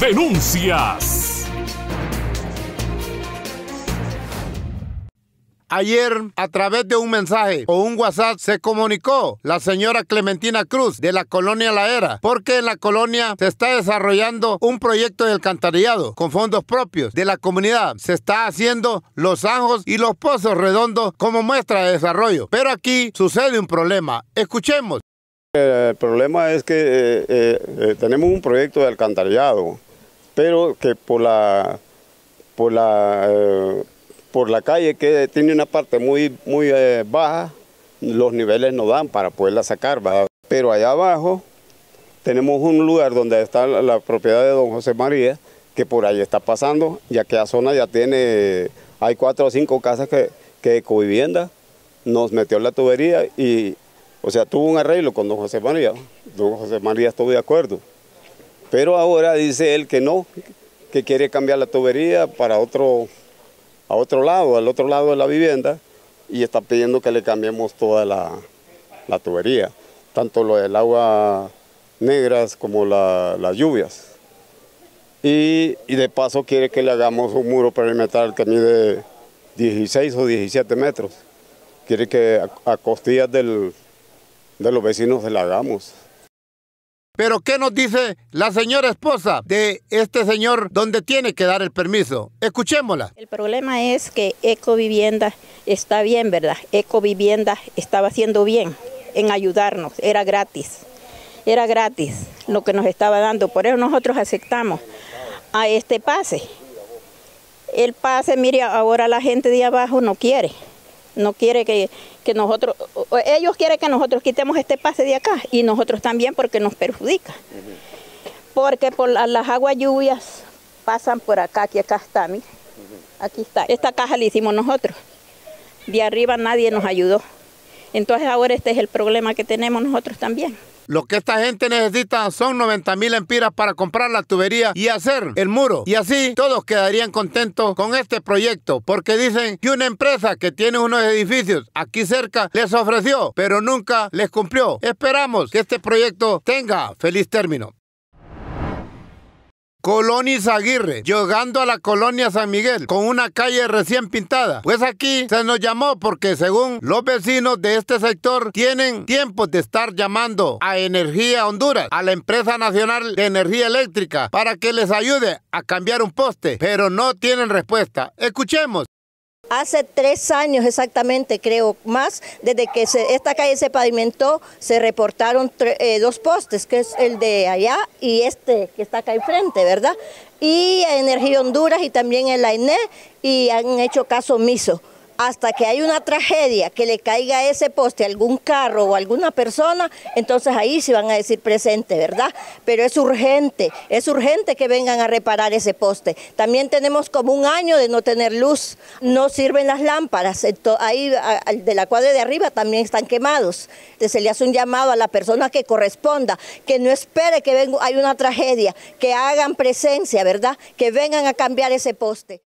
denuncias. Ayer, a través de un mensaje o un WhatsApp, se comunicó la señora Clementina Cruz de la colonia La Era, porque en la colonia se está desarrollando un proyecto de alcantarillado con fondos propios de la comunidad. Se está haciendo los anjos y los pozos redondos como muestra de desarrollo. Pero aquí sucede un problema. Escuchemos. El problema es que eh, eh, eh, tenemos un proyecto de alcantarillado pero que por la, por la, eh, por la calle que tiene una parte muy, muy eh, baja, los niveles no dan para poderla sacar. Pero allá abajo tenemos un lugar donde está la, propiedad de don José María, que por ahí está pasando, ya que la zona ya tiene, hay cuatro o cinco casas que, que vivienda nos metió la tubería y, o sea, tuvo un arreglo con don José María. Don José María estuvo de acuerdo. Pero ahora dice él que no, que quiere cambiar la tubería para otro, a otro lado, al otro lado de la vivienda, y está pidiendo que le cambiemos toda la, tubería, tanto lo del agua negras como las lluvias. Y, de paso quiere que le hagamos un muro perimetral que mide 16 o 17 metros. Quiere que a, costillas de los vecinos se la hagamos. Pero ¿qué nos dice la señora esposa de este señor donde tiene que dar el permiso? Escuchémosla. El problema es que Ecovivienda está bien, ¿verdad? Ecovivienda estaba haciendo bien en ayudarnos, era gratis, era gratis lo que nos estaba dando, por eso nosotros aceptamos a este pase. El pase, mire, ahora la gente de abajo no quiere no quiere que, nosotros, ellos quieren que nosotros quitemos este pase de acá y nosotros también porque nos perjudica. Porque por las aguas lluvias pasan por acá, que acá está, Aquí está. Esta caja la hicimos nosotros. De arriba nadie nos ayudó. Entonces ahora este es el problema que tenemos nosotros también. Lo que esta gente necesita son 90 mil empiras para comprar la tubería y hacer el muro. Y así todos quedarían contentos con este proyecto, porque dicen que una empresa que tiene unos edificios aquí cerca les ofreció, pero nunca les cumplió. Esperamos que este proyecto tenga feliz término. Colonia Aguirre, llegando a la colonia San Miguel, con una calle recién pintada. Pues aquí se nos llamó porque según los vecinos de este sector tienen tiempo de estar llamando a Energía Honduras, a la empresa nacional de energía eléctrica, para que les ayude a cambiar un poste, pero no tienen respuesta. Escuchemos. Hace tres años exactamente, creo más, desde que esta calle se pavimentó, se reportaron eh, dos postes, que es el de allá y este que está acá enfrente, ¿verdad? Y Energía Honduras y también el AINE y han hecho caso omiso hasta que hay una tragedia, que le caiga ese poste algún carro o alguna persona, entonces ahí se van a decir presente, ¿verdad? Pero es urgente, es urgente que vengan a reparar ese poste. También tenemos como un año de no tener luz, no sirven las lámparas, ahí de la cuadra de arriba también están quemados. Entonces, se le hace un llamado a la persona que corresponda, que no espere que venga, hay una tragedia, que hagan presencia, ¿verdad? Que vengan a cambiar ese poste.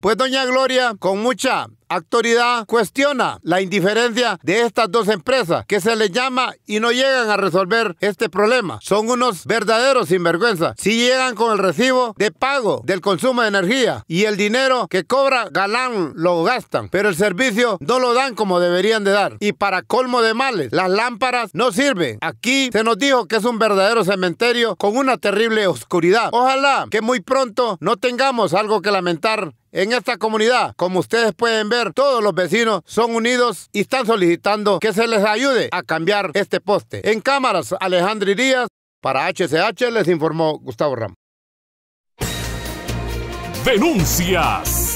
Pues doña Gloria, con mucha autoridad cuestiona la indiferencia de estas dos empresas que se les llama y no llegan a resolver este problema. Son unos verdaderos sinvergüenzas. Si llegan con el recibo de pago del consumo de energía y el dinero que cobra Galán lo gastan, pero el servicio no lo dan como deberían de dar. Y para colmo de males, las lámparas no sirven. Aquí se nos dijo que es un verdadero cementerio con una terrible oscuridad. Ojalá que muy pronto no tengamos algo que lamentar en esta comunidad. Como ustedes pueden ver, todos los vecinos son unidos y están solicitando que se les ayude a cambiar este poste. En cámaras, Alejandro Díaz, para HCH les informó Gustavo Ramos. Denuncias.